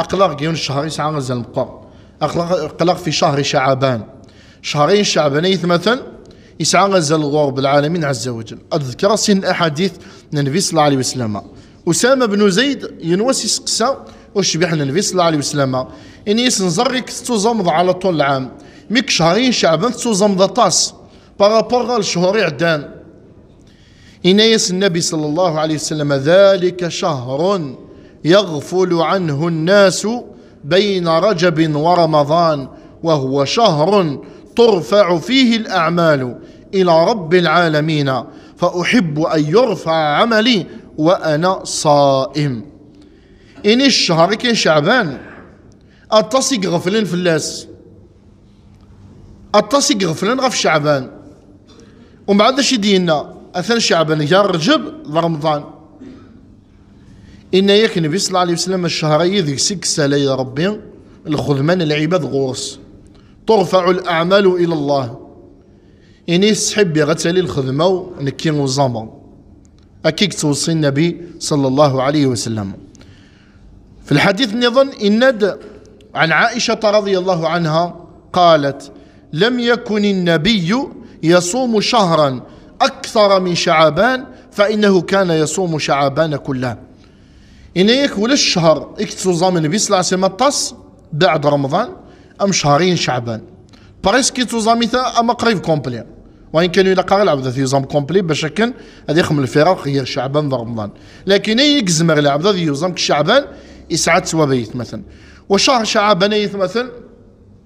أقلق جيون الشهر يسعى غزل مقر أقلق, أقلق في شهر شعبان شهرين شعبان مثلا يسعى غزل الغور العالمين عز وجل أذكر سن أحاديث النبي صلى الله عليه وسلم أسامة بن زيد ينوس يسقسا وشبيح النبي صلى الله عليه وسلم إني يسنزرك تزمض على طول العام ميك شهرين شعبان تزمض طاس بارابور لشهور عدان إنيس النبي صلى الله عليه وسلم ذلك شهر يغفل عنه الناس بين رجب ورمضان وهو شهر ترفع فيه الأعمال إلى رب العالمين فأحب أن يرفع عملي وأنا صائم إني الشهر كان شعبان أتصي في الناس أتصي غفلين غف شعبان ومع ذلك شي دينا أثن شعبان يا رجب لرمضان إن النبي صلى الله عليه وسلم الشهر يذي سكسة لي ربي الخذمان العباد غورس ترفع الأعمال إلى الله إني سحب غتالي الخدمة نكين وزامن أكيك توصي النبي صلى الله عليه وسلم في الحديث نظن إند عن عائشة رضي الله عنها قالت لم يكن النبي يصوم شهرا أكثر من شعبان فإنه كان يصوم شعبان كله إنيك ولا الشهر إكتسو فيس بي سلاسي طاس بعد رمضان أم شهرين شعبان باريس كي تزاميتا أما قريب كومبلي وإن كانوا إلا قاري العبد في زام كومبلي باش كان هذا يخمم الفراق غير شعبان ذا رمضان لكن أي زمر العبد ذا زام كشعبان سوا سوابيت مثلا وشهر شعبان أيث مثلا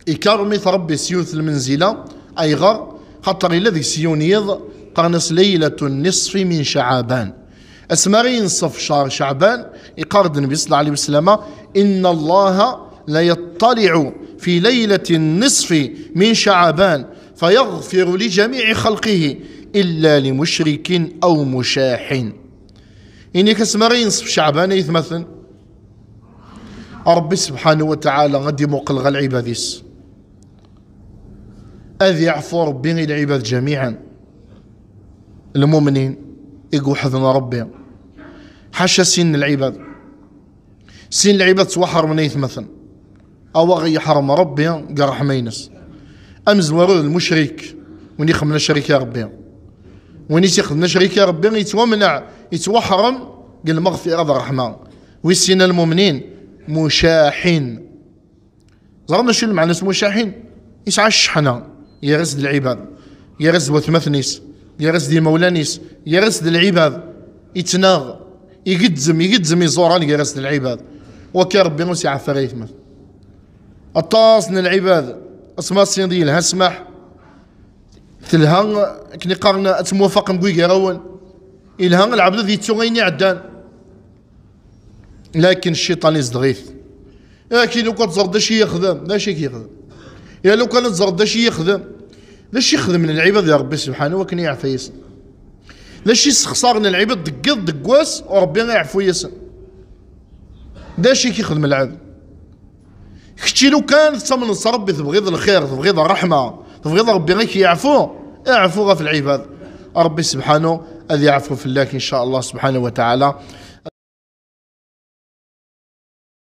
يكرمي ربي سيوث المنزلة أي غر خاطر إلا ذي سيونيض قرنس ليلة النصف من شعبان اسمارين صف شهر شعبان يقارد النبي صلى الله عليه وسلم إن الله لا يطلع في ليلة النصف من شعبان فيغفر لجميع خلقه إلا لمشرك أو مشاح إني كسمرين نصف شعبان يثمثن ربي سبحانه وتعالى غادي موقلغ العباديس أذي يعفو ربي العباد جميعا المؤمنين igu xidhmo ربي حاشا سن العباد سن العباد من إيث مثلا أو غي حرم ربي قرح مينس أمز ورود المشرك وني خمنا شريك يا ربي وني تخمنا شريك يا ربي يتومنع يتوحرم قال مغفرة الرحمن ويسين المؤمنين مشاحين زرنا شو المعنى مشاحين يسعى الشحنة يرز العباد يرز وثمثنيس يرس دي مولانيس يرس دي العباد يتناغ يقدزم يقدزم يزوران يرس دي العباد وكي ربي نوسي عفريت من الطاسن العباد اسمع لها هسمح تلها كني قارنا اتموفق نقوي قراون إلها العبد ذي تغيني عدان لكن الشيطان يزدغيث لكن لو كان تزرد شي يخدم لا شي كيخدم يا لو كان تزرد شي يخدم ليش يخدم العباد يا ربي سبحانه وكن يعفى يسن ليش يستخسرنا العباد دقيض دقواس وربي يعفو يسن داش كيخدم العبد كتشي لو كان تصمن ربي تبغيض الخير تبغيض الرحمه تبغيض ربي غير كيعفو اعفو غير في العباد ربي سبحانه أذ يعفو في الله إن شاء الله سبحانه وتعالى